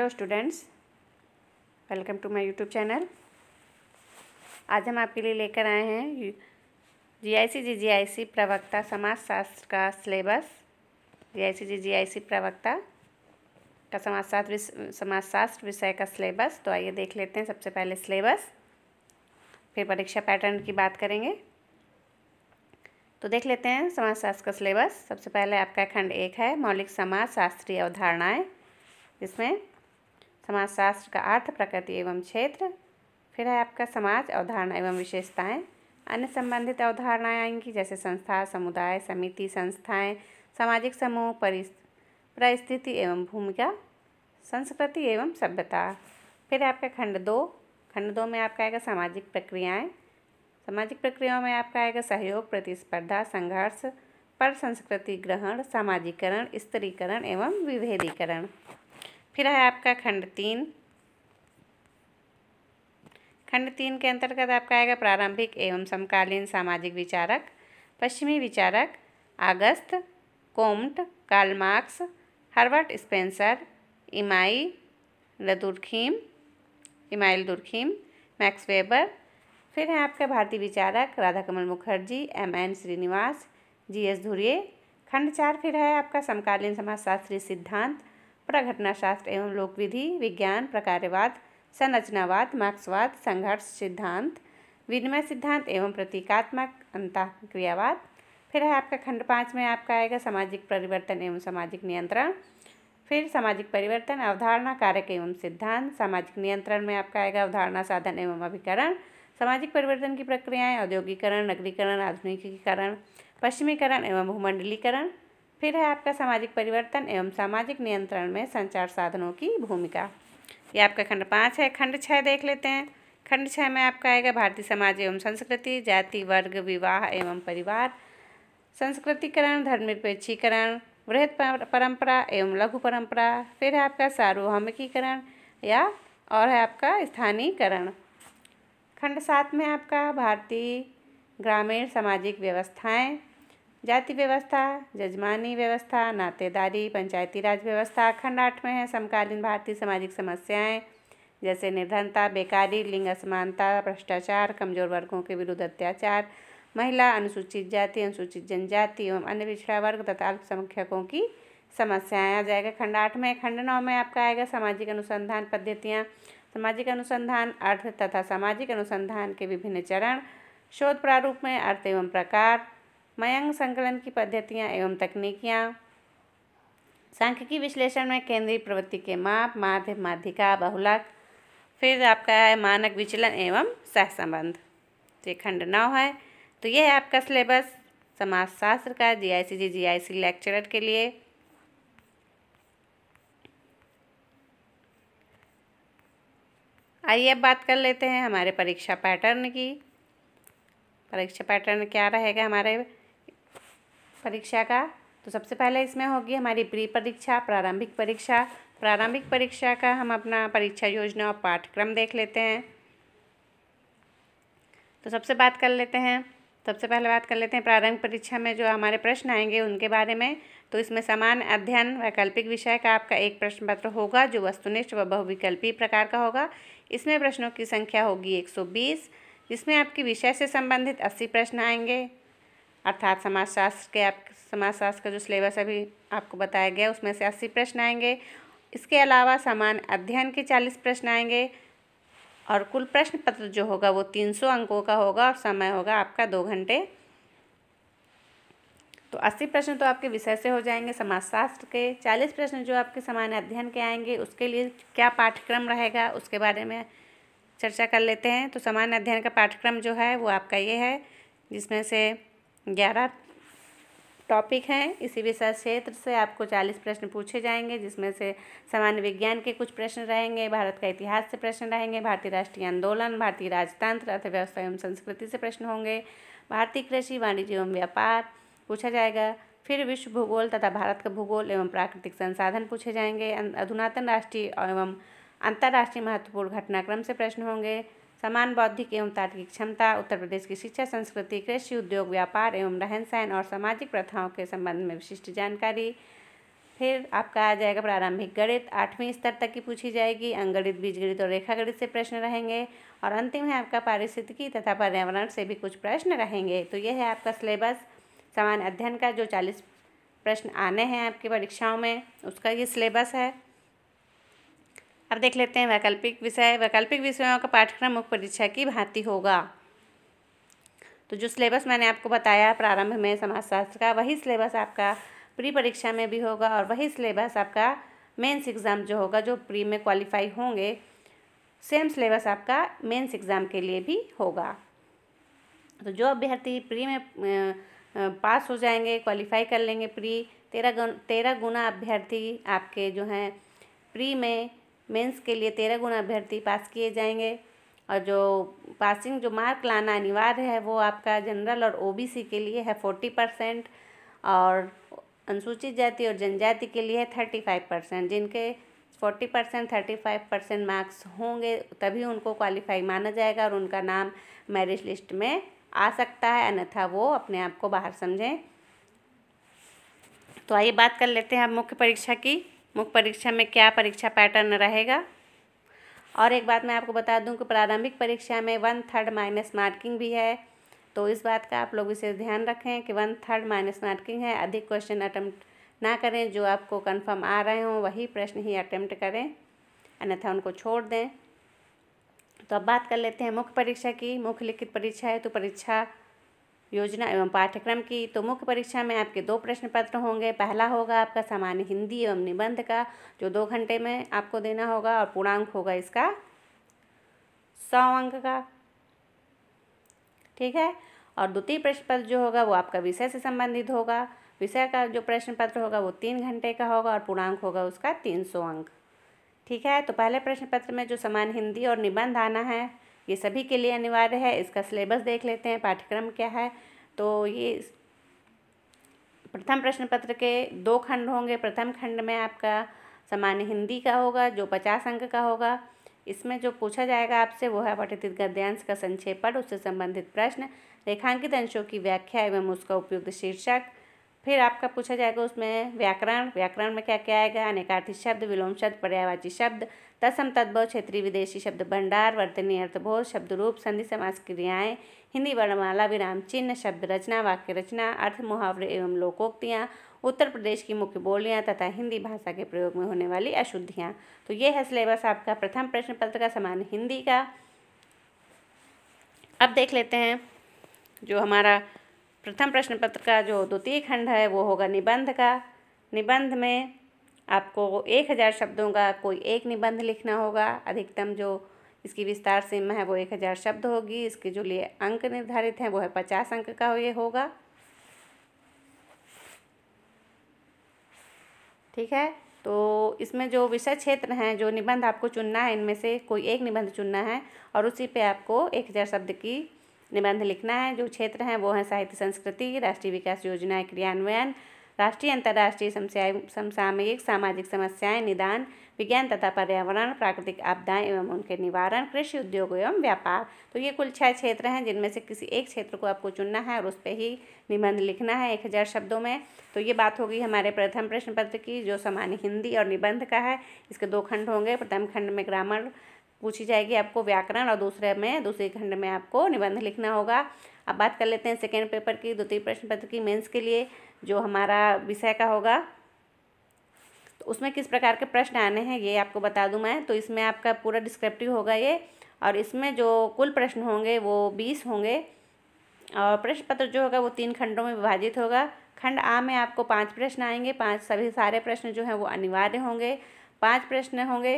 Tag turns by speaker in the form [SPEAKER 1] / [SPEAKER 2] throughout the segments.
[SPEAKER 1] hello students welcome to my YouTube channel आज हम आपके लिए लेकर आए हैं जीआईसी जीजीआईसी प्रवक्ता समाजशास्त्र का सिलेबस जीआईसी जीजीआईसी प्रवक्ता का समाजशास्त्र समाजशास्त्र विषय का सिलेबस तो आइए देख लेते हैं सबसे पहले सिलेबस फिर परीक्षा पैटर्न की बात करेंगे तो देख लेते हैं समाजशास्त्र का सिलेबस सबसे पहले आपका खंड एक है मौलिक समाज शास्त्रीय अवधारणाएँ इसमें समाजशास्त्र का अर्थ प्रकृति एवं क्षेत्र फिर है आपका समाज अवधारणा एवं विशेषताएं अन्य संबंधित अवधारणाएं आएंगी जैसे संस्था समुदाय समिति संस्थाएं सामाजिक समूह परिस्थिति एवं भूमिका संस्कृति एवं सभ्यता फिर आपका खंड दो खंड दो में आपका आएगा सामाजिक प्रक्रियाएं सामाजिक प्रक्रियाओं में आपका आएगा सहयोग प्रतिस्पर्धा संघर्ष पर संस्कृति ग्रहण सामाजिकरण स्त्रीकरण एवं विभेदीकरण फिर है आपका खंड तीन खंड तीन के अंतर्गत आपका आएगा प्रारंभिक एवं समकालीन सामाजिक विचारक पश्चिमी विचारक Auguste Comte Karl Marx Herbert Spencer इमाई लदुरखीम इमाइल दुरखीम मैक्स वेबर फिर है आपके भारतीय विचारक Radha Kamal Mukherjee M N Srinivas G S Ghurye खंड चार फिर है आपका समकालीन समाजशास्त्री सिद्धांत प्रघटनाशास्त्र एवं लोक विधि विज्ञान प्रकार्यवाद संरचनावाद मार्क्सवाद संघर्ष सिद्धांत विनिमय सिद्धांत एवं प्रतीकात्मक क्रियावाद फिर है आपका खंड पाँच में आपका आएगा सामाजिक परिवर्तन एवं सामाजिक नियंत्रण फिर सामाजिक परिवर्तन अवधारणा कारक एवं सिद्धांत सामाजिक नियंत्रण में आपका आएगा अवधारणा साधन एवं अभिकरण सामाजिक परिवर्तन की प्रक्रियाएं औद्योगिकरण नगरीकरण आधुनिकीकरण पश्चिमीकरण एवं भूमंडलीकरण फिर है आपका सामाजिक परिवर्तन एवं सामाजिक नियंत्रण में संचार साधनों की भूमिका ये आपका खंड पाँच है खंड छः देख लेते हैं खंड छः में आपका आएगा भारतीय समाज एवं संस्कृति जाति वर्ग विवाह एवं परिवार संस्कृतिकरण धर्मनिरपेक्षीकरण वृहत परंपरा एवं लघु परंपरा फिर है आपका सार्वभौमिकीकरण या और है आपका स्थानीयकरण खंड सात में आपका भारतीय ग्रामीण सामाजिक व्यवस्थाएं जाति व्यवस्था जजमानी व्यवस्था नातेदारी पंचायती राज व्यवस्था खंड आठ में है समकालीन भारतीय सामाजिक समस्याएं जैसे निर्धनता बेकारी लिंग असमानता भ्रष्टाचार कमजोर वर्गों के विरुद्ध अत्याचार महिला अनुसूचित जाति अनुसूचित जनजाति एवं अन्य पिछड़ा वर्ग तथा अल्पसंख्यकों की समस्याएं आ जाएगा खंड आठ में खंड नौ में आपका आएगा सामाजिक अनुसंधान पद्धतियाँ सामाजिक अनुसंधान अर्थ तथा सामाजिक अनुसंधान के विभिन्न चरण शोध प्रारूप में अर्थ एवं प्रकार मयंग संकलन की पद्धतियाँ एवं तकनीकियाँ सांख्यिकी विश्लेषण में केंद्रीय प्रवृत्ति के माप माध्य माध्यिका बहुलक फिर आपका है मानक विचलन एवं सहसंबंध तो ये खंड नौ है तो यह है आपका सिलेबस समाजशास्त्र का जी आई सी जी जी आई सी लेक्चरर के लिए आइए अब बात कर लेते हैं हमारे परीक्षा पैटर्न की परीक्षा पैटर्न क्या रहेगा हमारे परीक्षा का तो सबसे पहले इसमें होगी हमारी प्री परीक्षा प्रारंभिक परीक्षा प्रारंभिक परीक्षा का हम अपना परीक्षा योजना और पाठ्यक्रम देख लेते हैं तो सबसे बात कर लेते हैं सबसे पहले बात कर लेते हैं प्रारंभिक परीक्षा में जो हमारे प्रश्न आएंगे उनके बारे में तो इसमें समान अध्ययन वैकल्पिक विषय का आपका एक प्रश्न पत्र होगा जो वस्तुनिष्ठ व बहुविकल्पी प्रकार का होगा इसमें प्रश्नों की संख्या होगी एक सौ बीस जिसमें आपके विषय से संबंधित अस्सी प्रश्न आएंगे अर्थात समाजशास्त्र के आप समाजशास्त्र का जो सिलेबस अभी आपको बताया गया उसमें से अस्सी प्रश्न आएंगे इसके अलावा सामान्य अध्ययन के चालीस प्रश्न आएंगे और कुल प्रश्न पत्र जो होगा वो तीन सौ अंकों का होगा और समय होगा आपका दो घंटे तो अस्सी प्रश्न तो आपके विषय से हो जाएंगे समाजशास्त्र के चालीस प्रश्न जो आपके सामान्य अध्ययन के आएंगे उसके लिए क्या पाठ्यक्रम रहेगा उसके बारे में चर्चा कर लेते हैं तो सामान्य अध्ययन का पाठ्यक्रम जो है वो आपका ये है जिसमें से ग्यारह टॉपिक हैं इसी विषय क्षेत्र से आपको चालीस प्रश्न पूछे जाएंगे जिसमें से सामान्य विज्ञान के कुछ प्रश्न रहेंगे भारत का इतिहास से प्रश्न रहेंगे भारतीय राष्ट्रीय आंदोलन भारतीय राजतंत्र अर्थव्यवस्था एवं संस्कृति से प्रश्न होंगे भारतीय कृषि वाणिज्य एवं व्यापार पूछा जाएगा फिर विश्व भूगोल तथा भारत का भूगोल एवं प्राकृतिक संसाधन पूछे जाएंगे अधुनातन राष्ट्रीय एवं अंतर्राष्ट्रीय महत्वपूर्ण घटनाक्रम से प्रश्न होंगे समान बौद्धिक एवं तार्किक क्षमता उत्तर प्रदेश की शिक्षा संस्कृति कृषि उद्योग व्यापार एवं रहन सहन और सामाजिक प्रथाओं के संबंध में विशिष्ट जानकारी फिर आपका आ जाएगा प्रारंभिक गणित आठवीं स्तर तक की पूछी जाएगी अंगणित बीजगणित और रेखा गणित से प्रश्न रहेंगे और अंतिम है आपका पारिस्थितिकी तथा पर्यावरण से भी कुछ प्रश्न रहेंगे तो यह है आपका सिलेबस समान अध्ययन का जो चालीस प्रश्न आने हैं आपकी परीक्षाओं में उसका ये सिलेबस है अब देख लेते हैं वैकल्पिक विषय वैकल्पिक विषयों का पाठ्यक्रम मुख्य परीक्षा की भांति होगा तो जो सिलेबस मैंने आपको बताया प्रारंभ में समाजशास्त्र का वही सिलेबस आपका प्री परीक्षा में भी होगा और वही सिलेबस आपका मेन्स एग्ज़ाम जो होगा जो प्री में क्वालिफाई होंगे सेम सिलेबस आपका मेंस एग्ज़ाम के लिए भी होगा तो जो अभ्यर्थी प्री में पास हो जाएंगे क्वालिफाई कर लेंगे प्री तेरह गुण तेरह गुना अभ्यर्थी आपके जो हैं प्री में मेंस के लिए तेरह गुना अभ्यर्थी पास किए जाएंगे और जो पासिंग जो मार्क लाना अनिवार्य है वो आपका जनरल और ओबीसी के लिए है फोर्टी परसेंट और अनुसूचित जाति और जनजाति के लिए है थर्टी फाइव परसेंट जिनके forty percent thirty five percent marks होंगे तभी उनको क्वालिफाई माना जाएगा और उनका नाम मैरिज लिस्ट में आ सकता है अन्यथा वो अपने आप को बाहर समझें तो आइए बात कर लेते हैं आप मुख्य परीक्षा की मुख्य परीक्षा में क्या परीक्षा पैटर्न रहेगा और एक बात मैं आपको बता दूं कि प्रारंभिक परीक्षा में वन थर्ड माइनस मार्किंग भी है तो इस बात का आप लोग विशेष ध्यान रखें कि वन थर्ड माइनस मार्किंग है अधिक क्वेश्चन अटैम्प्ट ना करें जो आपको कंफर्म आ रहे हों वही प्रश्न ही अटैम्प्ट करें अन्यथा उनको छोड़ दें तो अब बात कर लेते हैं मुख्य परीक्षा की मुख्य लिखित परीक्षा है तो परीक्षा योजना एवं पाठ्यक्रम की तो मुख्य परीक्षा में आपके दो प्रश्न पत्र होंगे पहला होगा आपका सामान्य हिंदी एवं निबंध का जो दो घंटे में आपको देना होगा और पूर्णांक होगा इसका सौ अंक का ठीक है और द्वितीय प्रश्न पत्र जो होगा वो आपका विषय से संबंधित होगा विषय का जो प्रश्न पत्र होगा वो तीन घंटे का होगा और पूर्णांक होगा उसका तीन सौ अंक ठीक है तो पहले प्रश्न पत्र में जो समान हिंदी और निबंध आना है ये सभी के लिए अनिवार्य है इसका सिलेबस देख लेते हैं पाठ्यक्रम क्या है तो ये प्रथम प्रश्न पत्र के दो खंड होंगे प्रथम खंड में आपका सामान्य हिंदी का होगा जो पचास अंक का होगा इसमें जो पूछा जाएगा आपसे वो है पठित गद्यांश का संक्षेपण उससे संबंधित प्रश्न रेखांकित अंशों की व्याख्या एवं उसका उपयुक्त शीर्षक फिर आपका पूछा जाएगा उसमें व्याकरण व्याकरण में क्या क्या आएगा अनेकार्थी शब्द विलोम शब्द पर्यायवाची शब्द तत्सम तद्भव क्षेत्रीय विदेशी शब्द भंडार वर्तनीय अर्थबोध शब्द रूप संधि समास क्रियाएँ हिंदी वर्णमाला विराम चिन्ह शब्द रचना वाक्य रचना अर्थ मुहावरे एवं लोकोक्तियाँ उत्तर प्रदेश की मुख्य बोलियाँ तथा हिंदी भाषा के प्रयोग में होने वाली अशुद्धियाँ तो ये है सिलेबस आपका प्रथम प्रश्न पत्र का समान हिंदी का अब देख लेते हैं जो हमारा प्रथम प्रश्न पत्र का जो द्वितीय खंड है वो होगा निबंध का निबंध में आपको एक हज़ार शब्दों का कोई एक निबंध लिखना होगा अधिकतम जो इसकी विस्तार सीमा है वो एक हज़ार शब्द होगी इसके जो लिए अंक निर्धारित हैं वो है पचास अंक का ये होगा ठीक है तो इसमें जो विषय क्षेत्र हैं जो निबंध आपको चुनना है इनमें से कोई एक निबंध चुनना है और उसी पे आपको एक हज़ार शब्द की निबंध लिखना है जो क्षेत्र हैं वो हैं साहित्य संस्कृति राष्ट्रीय विकास योजना क्रियान्वयन राष्ट्रीय अंतर्राष्ट्रीय समसामयिक सामाजिक समस्याएं निदान विज्ञान तथा पर्यावरण प्राकृतिक आपदाएं एवं उनके निवारण कृषि उद्योग एवं व्यापार तो ये कुल छः क्षेत्र हैं जिनमें से किसी एक क्षेत्र को आपको चुनना है और उस पर ही निबंध लिखना है एक हज़ार शब्दों में तो ये बात होगी हमारे प्रथम प्रश्न पत्र की जो सामान्य हिंदी और निबंध का है इसके दो खंड होंगे प्रथम खंड में ग्रामर पूछी जाएगी आपको व्याकरण और दूसरे में दूसरे खंड में आपको निबंध लिखना होगा अब बात कर लेते हैं सेकेंड पेपर की द्वितीय प्रश्न पत्र की मेन्स के लिए जो हमारा विषय का होगा तो उसमें किस प्रकार के प्रश्न आने हैं ये आपको बता दूँ मैं तो इसमें आपका पूरा डिस्क्रिप्टिव होगा ये और इसमें जो कुल प्रश्न होंगे वो बीस होंगे और प्रश्न पत्र जो होगा वो तीन खंडों में विभाजित होगा खंड आ में आपको पाँच प्रश्न आएंगे पाँच सभी सारे प्रश्न जो हैं वो अनिवार्य होंगे पाँच प्रश्न होंगे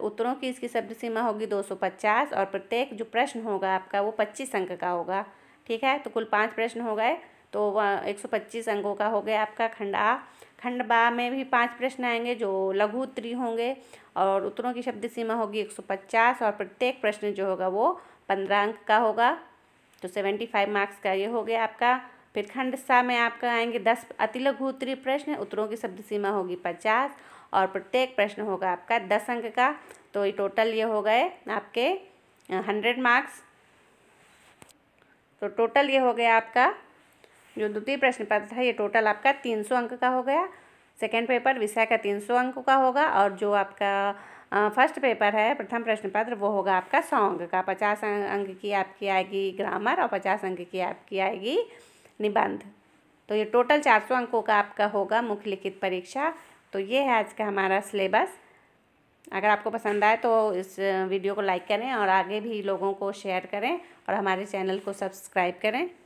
[SPEAKER 1] उत्तरों की इसकी शब्द सीमा होगी 250 और प्रत्येक जो प्रश्न होगा आपका वो 25 अंक का होगा ठीक है तो कुल पांच प्रश्न हो गए तो वह एक सौ पच्चीस अंकों का हो गया आपका खंड आ खंड बा में भी पांच प्रश्न आएंगे जो लघु उत्तरी होंगे और उत्तरों की शब्द सीमा होगी एक सौ पचास और प्रत्येक प्रश्न जो होगा वो पंद्रह अंक का होगा तो सेवेंटी फाइव मार्क्स का ये हो गया आपका फिर खंड सा में आपका आएंगे दस अति लघु उत्तरी प्रश्न उत्तरों की शब्द सीमा होगी पचास और प्रत्येक प्रश्न होगा आपका दस अंक का तो ये टोटल ये हो गए आपके हंड्रेड मार्क्स तो टोटल ये हो गया आपका जो द्वितीय प्रश्न पत्र था ये टोटल आपका तीन सौ अंक का हो गया सेकेंड पेपर विषय का तीन सौ अंक का होगा और जो आपका फर्स्ट पेपर है प्रथम प्रश्न पत्र वो होगा आपका सौ अंक का पचास अंक की आपकी आएगी ग्रामर और पचास अंक की आपकी आएगी निबंध तो ये टोटल चार सौ अंकों का आपका होगा मुख्य लिखित परीक्षा तो ये है आज का हमारा सिलेबस अगर आपको पसंद आए तो इस वीडियो को लाइक करें और आगे भी लोगों को शेयर करें और हमारे चैनल को सब्सक्राइब करें